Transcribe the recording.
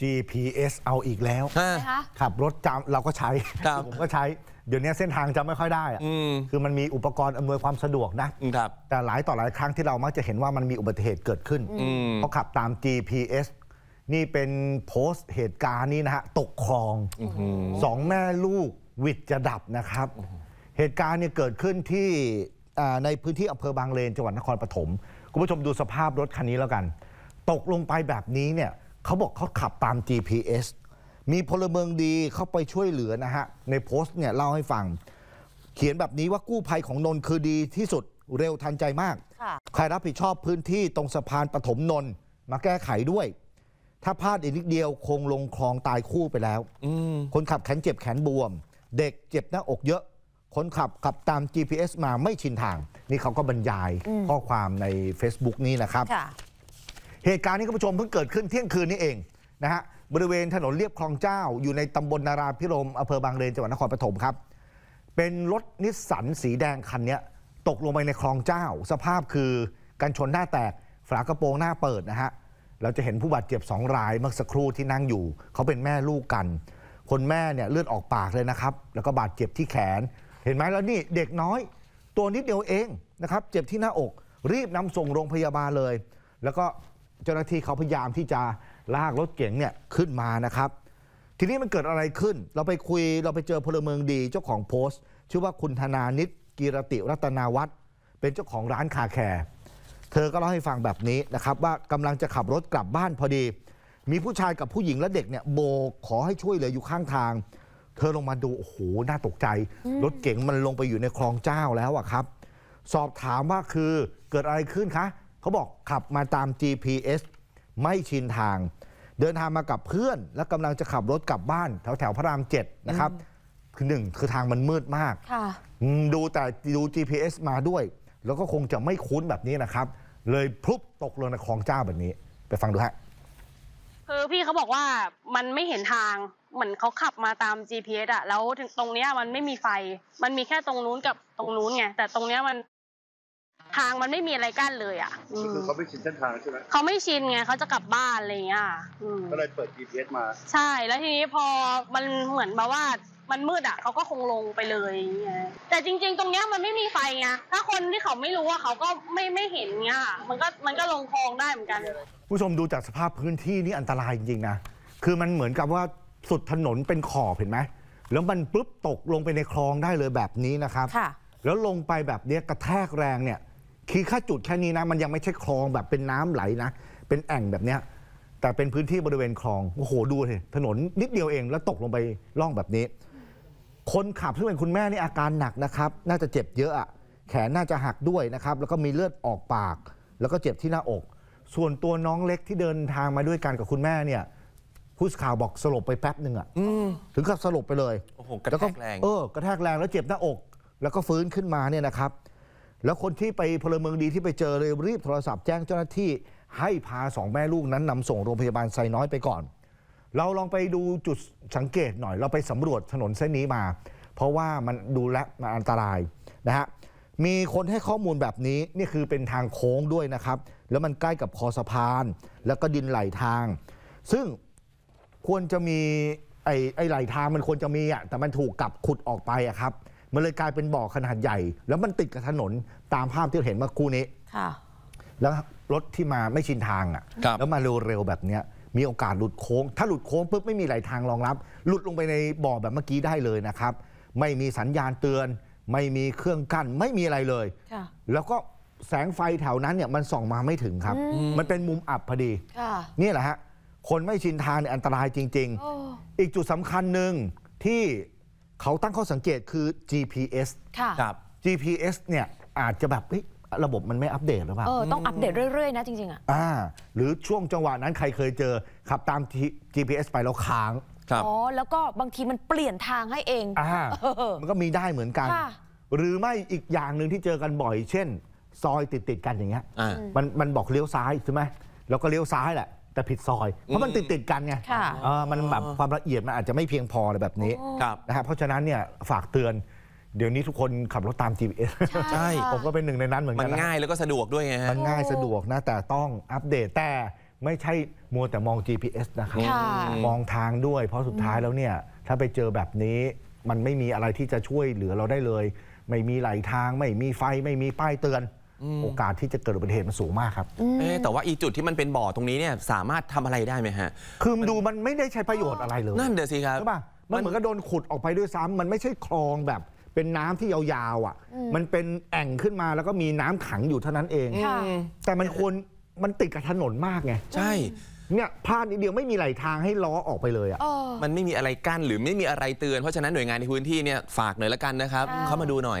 GPS เอาอีกแล้ว่คะขับรถจำเราก็ใช้ผมก็ใช้เดี๋ยวนี้เส้นทางจำไม่ค่อยได้อะืคือมันมีอุปกรณ์อำนวยความสะดวกนะครับแต่หลายต่อหลายครั้งที่เรามักจะเห็นว่ามันมีอุบัติเหตุเกิดขึ้นเพราะขับตาม GPS นี่เป็นโพสต์ เหตุการณ์นี้นะฮะตกคลองสองแม่ลูกวิดจะดับนะครับเหตุการณ์เนี่ยเกิดขึ้นที่ในพื้นที่อำเภอบางเลนจังหวัดนครปฐมคุณผู้ชมดูสภาพรถคันนี้แล้วกัน ตกลงไปแบบนี้เนี่ยเขาบอกเขาขับตาม GPS มีพลเมืองดีเข้าไปช่วยเหลือนะฮะ ในโพสต์เนี่ยเล่าให้ฟัง เขียนแบบนี้ว่ากู้ภัยของนนคือดีที่สุดเร็วทันใจมาก ใครรับผิดชอบพื้นที่ตรงสะพานปฐมนนมาแก้ไขด้วย ถ้าพลาดอีกนิดเดียวคงลงคลองตายคู่ไปแล้วคนขับแขนเจ็บแขนบวม เด็กเจ็บหน้าอกเยอะ คนขับขับตาม GPS มาไม่ชินทาง นี่เขาก็บรรยายข้อความใน Facebook นี่นะครับเหตุการณ์นี้คุณผู้ชมเพิ่งเกิดขึ้นเที่ยงคืนนี้เองนะฮะบริเวณถนนเรียบคลองเจ้า อยู่ในตำบลนาราพิรมอำเภอบางเลนจังหวัดนครปฐมครับ เป็นรถนิสสันสีแดงคันนี้ตกลงไปในคลองเจ้า สภาพคือกันชนหน้าแตกฝากระโปรงหน้าเปิดนะฮะเราจะเห็นผู้บาดเจ็บสองรายเมื่อสักครู่ที่นั่งอยู่ เขาเป็นแม่ลูกกัน คนแม่เนี่ยเลือดออกปากเลยนะครับ แล้วก็บาดเจ็บที่แขน เห็นไหมแล้วนี่เด็กน้อยตัวนิดเดียวเองนะครับเจ็บที่หน้าอกรีบนำส่งโรงพยาบาลเลย แล้วก็เจ้าหน้าที่เขาพยายามที่จะลากรถเก๋งเนี่ยขึ้นมานะครับ ทีนี้มันเกิดอะไรขึ้น เราไปคุยเราไปเจอพลเมืองดีเจ้าของโพสต์ชื่อว่าคุณธนานิตกีรติรัตนาวัฒน์เป็นเจ้าของร้านคาแคร์เธอก็เล่าให้ฟังแบบนี้นะครับ ว่ากำลังจะขับรถกลับบ้านพอดี มีผู้ชายกับผู้หญิงและเด็กเนี่ยโบก ขอให้ช่วยเหลืออยู่ข้างทาง เธอลงมาดูโอ้โหน่าตกใจ รถเก๋งมันลงไปอยู่ในคลองเจ้าแล้วอะครับ สอบถามว่าคือเกิดอะไรขึ้นคะเขาบอกขับมาตาม GPS ไม่ชินทาง เดินทางมากับเพื่อน และกำลังจะขับรถกลับบ้านแถวแถวพระรามเจ็ดนะครับ คือหนึ่งคือทางมันมืดมากดูแต่ดู GPS มาด้วย แล้วก็คงจะไม่คุ้นแบบนี้นะครับ เลยพลุบตกลงในคลองเจ้าแบบนี้ ไปฟังดูฮะคือพี่เขาบอกว่ามันไม่เห็นทางเหมือนเขาขับมาตาม GPS อะแล้วตรงเนี้ยมันไม่มีไฟ มันมีแค่ตรงนู้นกับตรงนู้นไงแต่ตรงเนี้ยมันทางมันไม่มีอะไรกั้นเลยอ่ะ คือเขาไม่ชินเส้นทางใช่ไหมเขาไม่ชินไงเขาจะกลับบ้านอะไรเงี้ยก็เลยเปิด GPS มา ใช่ แล้วทีนี้พอมันเหมือนแบบว่ามันมืดอ่ะเขาก็คงลงไปเลยงแต่จริงๆ ตรงเนี้ยมันไม่มีไฟไงถ้าคนที่เขาไม่รู้อ่ะเขาก็ไม่ไม่เห็นเงี้ยมันก็มันก็ลงคลองได้เหมือนกันผู้ชมดูจากสภาพพื้นที่นี่อันตรายจริงๆนะ คือมันเหมือนกับว่าสุดถนนเป็นขอบเห็นไหม แล้วมันปุ๊บตกลงไปในคลองได้เลยแบบนี้นะครับแล้วลงไปแบบเนี้ยกระแทกแรงเนี่ยคือแค่จุดแค่นี้นะ มันยังไม่ใช่คลองแบบเป็นน้ำไหลนะเป็นแอ่งแบบเนี้ยแต่เป็นพื้นที่บริเวณคลองโอ้โหดูเลยถนนนิดเดียวเองแล้วตกลงไปล่องแบบนี้ คนขับซึ่งเป็นคุณแม่นี่อาการหนักนะครับ น่าจะเจ็บเยอะอะแขนน่าจะหักด้วยนะครับ แล้วก็มีเลือดออกปาก แล้วก็เจ็บที่หน้าอก ส่วนตัวน้องเล็กที่เดินทางมาด้วยกันกับคุณแม่เนี่ยผู้สข่าวบอกสลบไปแป๊บหนึ่งอะถึงกับสลบไปเลยโอ้โหกระแทกแรงเออกระแทกแรงแล้วเจ็บหน้าอก แล้วก็ฟื้นขึ้นมาเนี่ยนะครับแล้วคนที่ไปพลเมืองดีที่ไปเจอเลยรีบโทรศัพท์แจ้งเจ้าหน้าที่ให้พาสองแม่ลูกนั้นนำส่งโรงพยาบาลไซน้อยไปก่อน เราลองไปดูจุดสังเกตหน่อย เราไปสำรวจถนนเส้นนี้มา เพราะว่ามันดูแลมันอันตรายนะฮะมีคนให้ข้อมูลแบบนี้นี่คือเป็นทางโค้งด้วยนะครับ แล้วมันใกล้กับคอสะพาน แล้วก็ดินไหลทาง ซึ่งควรจะมีไอ้ไอ้ไหลทางมันควรจะมีอ่ะแต่มันถูกกลับขุดออกไปอ่ะครับมันเลยกลายเป็นบ่อขนาดใหญ่ แล้วมันติดกับถนนตามภาพที่เราเห็นเมื่อคู่นี้ค่ะ แล้วรถที่มาไม่ชินทางอ่ะครับ แล้วมาเร็วๆแบบเนี้ย มีโอกาสหลุดโค้ง ถ้าหลุดโค้งปุ๊บไม่มีไหลทางรองรับ หลุดลงไปในบ่อแบบเมื่อกี้ได้เลยนะครับ ไม่มีสัญญาณเตือน ไม่มีเครื่องกั้นไม่มีอะไรเลย ค่ะ แล้วก็แสงไฟแถวนั้นเนี่ยมันส่องมาไม่ถึงครับมมันเป็นมุมอับพอดี ค่ะ นี่แหละฮะคนไม่ชินทางเนี่ยอันตรายจริงๆอๆอีกจุดสำคัญหนึ่งที่เขาตั้งข้อสังเกตคือ GPS ครับ GPS เนี่ย อาจจะแบบระบบมันไม่อัปเดตหรือเปล่าเออ ต้องอัปเดตเรื่อย ๆ นะจริง ๆ อ่ะ อ่าหรือช่วงจังหวะนั้นใครเคยเจอขับตาม GPS ไปแล้วค้างอ๋อ แล้วก็บางทีมันเปลี่ยนทางให้เองอ่ามันก็มีได้เหมือนกัน หรือไม่อีกอย่างหนึ่งที่เจอกันบ่อยเช่น ซอยติดๆกันอย่างเงี้ยมันมันบอกเลี้ยวซ้ายใช่ไหมแล้วก็เลี้ยวซ้ายแหละแต่ผิดซอย เพราะมันติดติดกันไงมันแบบความละเอียดมันอาจจะไม่เพียงพออะไรแบบนี้ครับนะฮะเพราะฉะนั้นเนี่ยฝากเตือน เดี๋ยวนี้ทุกคนขับรถตาม GPS ใช่ผมก็เป็นหนึ่งในนั้นเหมือนกันมันง่าย แล้วก็สะดวกด้วย ไงมันง่ายสะดวกนะแต่ต้องอัปเดตแต่ไม่ใช่มัวแต่มอง GPS นะครับมองทางด้วยเพราะสุดท้ายแล้วเนี่ยถ้าไปเจอแบบนี้ มันไม่มีอะไรที่จะช่วยเหลือเราได้เลย ไม่มีไหลทางไม่มีไฟไม่มีป้ายเตือนโอกาสที่จะเกิดอุบัติเหตุมันสูงมากครับ เอ๊แต่ว่าอีจุดที่มันเป็นบ่อตรงนี้เนี่ยสามารถทำอะไรได้ไหมฮะ คือดูมันไม่ได้ใช้ประโยชน์อะไรเลย นั่นเดี๋ยวสิครับใช่ป่ะมันเหมือนกับโดนขุดออกไปด้วยซ้ำ มันไม่ใช่คลองแบบเป็นน้ำที่ยาวๆอ่ะ มันเป็นแอ่งขึ้นมาแล้วก็มีน้ำขังอยู่เท่านั้นเอง แต่มันควรมันติดกับถนนมากไง ใช่ เนี่ยพลาดนิดเดียวไม่มีไหลทางให้ล้อออกไปเลยอ่ะ มันไม่มีอะไรกั้นหรือไม่มีอะไรเตือน เพราะฉะนั้นหน่วยงานในพื้นที่เนี่ยฝากหน่อยละกันนะครับ เข้ามาดูหน่อย